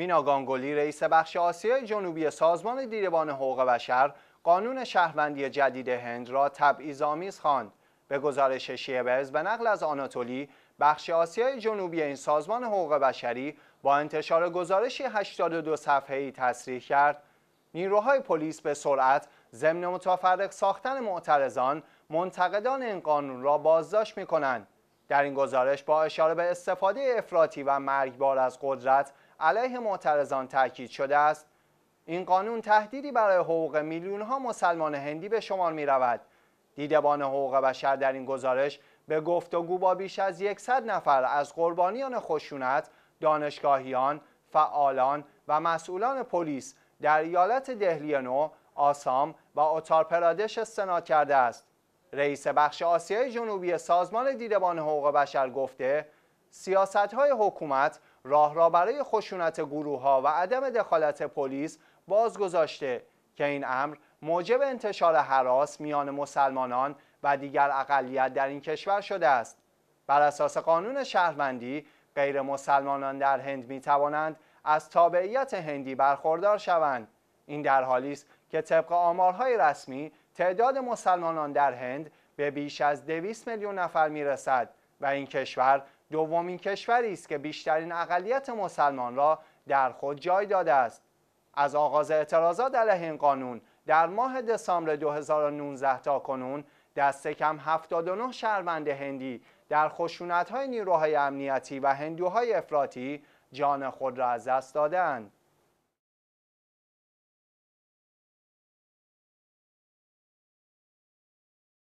مینا گانگولی رئیس بخش آسیای جنوبی سازمان دیدبان حقوق بشر قانون شهروندی جدید هند را تبعیض‌آمیز خواند. به گزارش شیبز به نقل از آناتولی بخش آسیای جنوبی این سازمان حقوق بشری با انتشار گزارشی 82 صفحه‌ای تصریح کرد نیروهای پلیس به سرعت ضمن متفرق ساختن معترضان منتقدان این قانون را بازداشت می‌کنند. در این گزارش با اشاره به استفاده افراطی و مرگبار از قدرت علیه معترضان تاکید شده است این قانون تهدیدی برای حقوق میلیون ها مسلمان هندی به شمار می رود دیدبان حقوق بشر در این گزارش به گفتگو با بیش از 100 نفر از قربانیان خشونت، دانشگاهیان، فعالان و مسئولان پلیس در ایالت دهلی نو، آسام و اتار پرادش استناد کرده است. رئیس بخش آسیای جنوبی سازمان دیدبان حقوق بشر گفته سیاست های حکومت راه را برای خشونت گروه ها و عدم دخالت پلیس باز گذاشته که این امر موجب انتشار حراس میان مسلمانان و دیگر اقلیت در این کشور شده است بر اساس قانون شهروندی غیر مسلمانان در هند می توانند از تابعیت هندی برخوردار شوند این در حالی است که طبق آمارهای رسمی تعداد مسلمانان در هند به بیش از 200 میلیون نفر میرسد و این کشور دومین کشوری است که بیشترین اقلیت مسلمان را در خود جای داده است از آغاز اعتراضات علیه این قانون در ماه دسامبر 2019 تا کنون دست کم 79 شهروند هندی در خشونت‌های نیروهای امنیتی و هندوهای افراطی جان خود را از دست دادند.